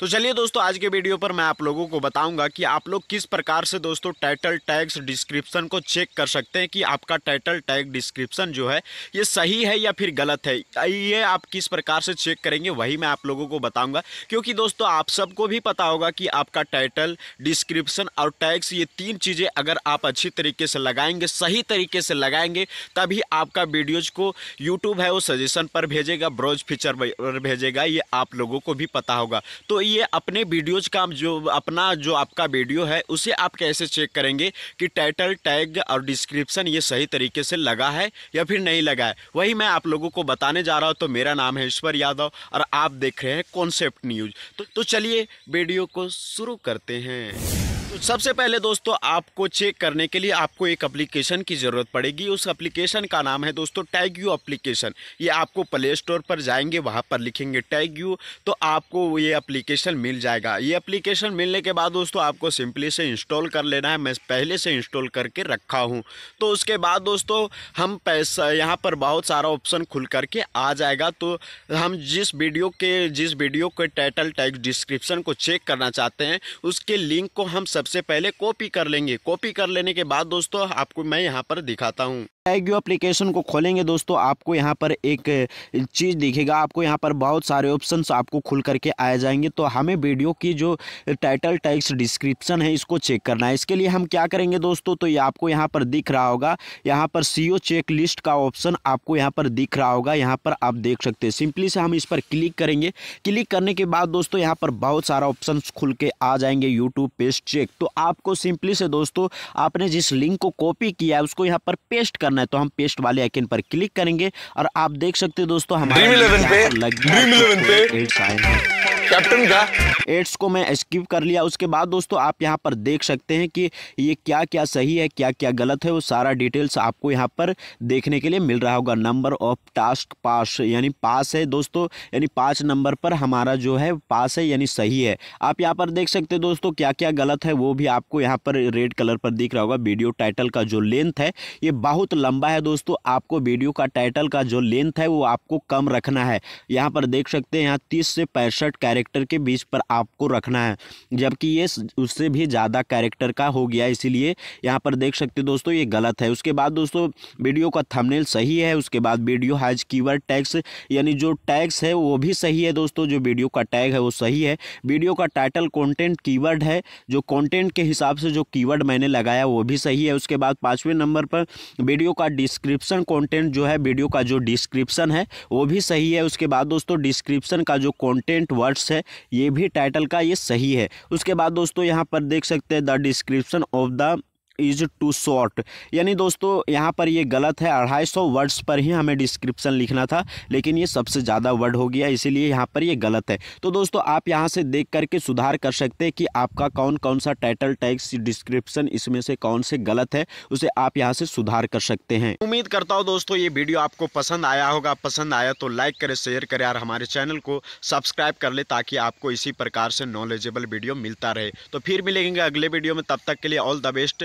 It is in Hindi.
तो चलिए दोस्तों आज के वीडियो पर मैं आप लोगों को बताऊंगा कि आप लोग किस प्रकार से दोस्तों टाइटल टैग्स डिस्क्रिप्शन को चेक कर सकते हैं कि आपका टाइटल टैग डिस्क्रिप्शन जो है ये सही है या फिर गलत है ये आप किस प्रकार से चेक करेंगे वही मैं आप लोगों को बताऊंगा क्योंकि दोस्तों आप सबको भी पता होगा कि आपका टाइटल डिस्क्रिप्शन और टैग्स ये तीन चीज़ें अगर आप अच्छी तरीके से लगाएंगे सही तरीके से लगाएंगे तभी आपका वीडियोज़ को यूट्यूब है वो सजेशन पर भेजेगा ब्रोज फीचर पर भेजेगा ये आप लोगों को भी पता होगा तो ये अपने वीडियोज का जो अपना जो आपका वीडियो है उसे आप कैसे चेक करेंगे कि टाइटल टैग और डिस्क्रिप्शन ये सही तरीके से लगा है या फिर नहीं लगा है वही मैं आप लोगों को बताने जा रहा हूँ तो मेरा नाम है ईश्वर यादव और आप देख रहे हैं कॉन्सेप्ट न्यूज तो, तो चलिए वीडियो को शुरू करते हैं सबसे पहले दोस्तों आपको चेक करने के लिए आपको एक एप्लीकेशन की ज़रूरत पड़ेगी उस एप्लीकेशन का नाम है दोस्तों टैग यू एप्लीकेशन ये आपको प्ले स्टोर पर जाएंगे वहाँ पर लिखेंगे टैग यू तो आपको ये एप्लीकेशन मिल जाएगा ये एप्लीकेशन मिलने के बाद दोस्तों आपको सिंपली से इंस्टॉल कर लेना है मैं पहले से इंस्टॉल करके रखा हूँ तो उसके बाद दोस्तों हम पैसा यहाँ पर बहुत सारा ऑप्शन खुल करके आ जाएगा तो हम जिस वीडियो के जिस वीडियो के टाइटल टैग डिस्क्रिप्शन को चेक करना चाहते हैं उसके लिंक को हम सबसे पहले कॉपी कर लेंगे कॉपी कर लेने के बाद दोस्तों आपको मैं यहाँ पर दिखाता हूँ एग्यू एप्लीकेशन को खोलेंगे दोस्तों आपको यहाँ पर एक चीज़ दिखेगा आपको यहाँ पर बहुत सारे ऑप्शन आपको खुल करके आ जाएंगे तो हमें वीडियो की जो टाइटल टैक्स डिस्क्रिप्शन है इसको चेक करना है इसके लिए हम क्या करेंगे दोस्तों तो ये आपको यहाँ पर दिख रहा होगा यहाँ पर सी चेक लिस्ट का ऑप्शन आपको यहाँ पर दिख रहा होगा यहाँ पर आप देख सकते हैं सिंपली से हम इस पर क्लिक करेंगे क्लिक करने के बाद दोस्तों यहाँ पर बहुत सारा ऑप्शन खुल के आ जाएंगे यूट्यूब पेस्ट चेक तो आपको सिंपली से दोस्तों आपने जिस लिंक को कॉपी किया है उसको यहाँ पर पेस्ट करना करना है तो हम पेस्ट वाले आइकन पर क्लिक करेंगे और आप देख सकते हैं दोस्तों हमारे लग गया कैप्टन का एड्स को मैं स्किप कर लिया उसके बाद दोस्तों आप यहाँ पर देख सकते हैं कि ये क्या क्या सही है क्या क्या गलत है वो सारा डिटेल्स आपको यहाँ पर देखने के लिए मिल रहा होगा नंबर ऑफ टास्क पास यानी पास है दोस्तों यानी पाँच नंबर पर हमारा जो है पास है यानी सही है आप यहाँ पर देख सकते हैं दोस्तों क्या क्या गलत है वो भी आपको यहाँ पर रेड कलर पर दिख रहा होगा वीडियो टाइटल का जो लेंथ है ये बहुत लंबा है दोस्तों आपको वीडियो का टाइटल का जो लेंथ है वो आपको कम रखना है यहाँ पर देख सकते हैं यहाँ तीस से पैंसठ कैरे कैरेक्टर के बीच पर आपको रखना है जबकि ये उससे भी ज़्यादा कैरेक्टर का हो गया इसीलिए यहाँ पर देख सकते दोस्तों ये गलत है उसके बाद दोस्तों वीडियो का थंबनेल सही है उसके बाद वीडियो हैज कीवर्ड टैक्स यानी जो टैक्स है वो भी सही है दोस्तों जो वीडियो का टैग है वो सही है वीडियो का टाइटल कॉन्टेंट कीवर्ड है जो कॉन्टेंट के हिसाब से जो कीवर्ड मैंने लगाया वो भी सही है उसके बाद पाँचवें नंबर पर वीडियो का डिस्क्रिप्शन कॉन्टेंट जो है वीडियो का जो डिस्क्रिप्शन है वो भी सही है उसके बाद दोस्तों डिस्क्रिप्शन का जो कॉन्टेंट वर्ड्स सिक्स है ये भी टाइटल का ये सही है उसके बाद दोस्तों यहाँ पर देख सकते हैं the description of the is too short यानी दोस्तों यहाँ पर ये गलत है अढ़ाई सौ वर्ड्स पर ही हमें डिस्क्रिप्शन लिखना था लेकिन ये सबसे ज़्यादा वर्ड हो गया इसीलिए यहाँ पर ये गलत है तो दोस्तों आप यहाँ से देख करके सुधार कर सकते हैं कि आपका कौन कौन सा टाइटल टैक्स डिस्क्रिप्शन इसमें से कौन से गलत है उसे आप यहाँ से सुधार कर सकते हैं उम्मीद करता हूँ दोस्तों ये वीडियो आपको पसंद आया होगा पसंद आया तो लाइक करें शेयर करें और हमारे चैनल को सब्सक्राइब कर ले ताकि आपको इसी प्रकार से नॉलेजेबल वीडियो मिलता रहे तो फिर मिलेंगे अगले वीडियो में तब तक के लिए ऑल द बेस्ट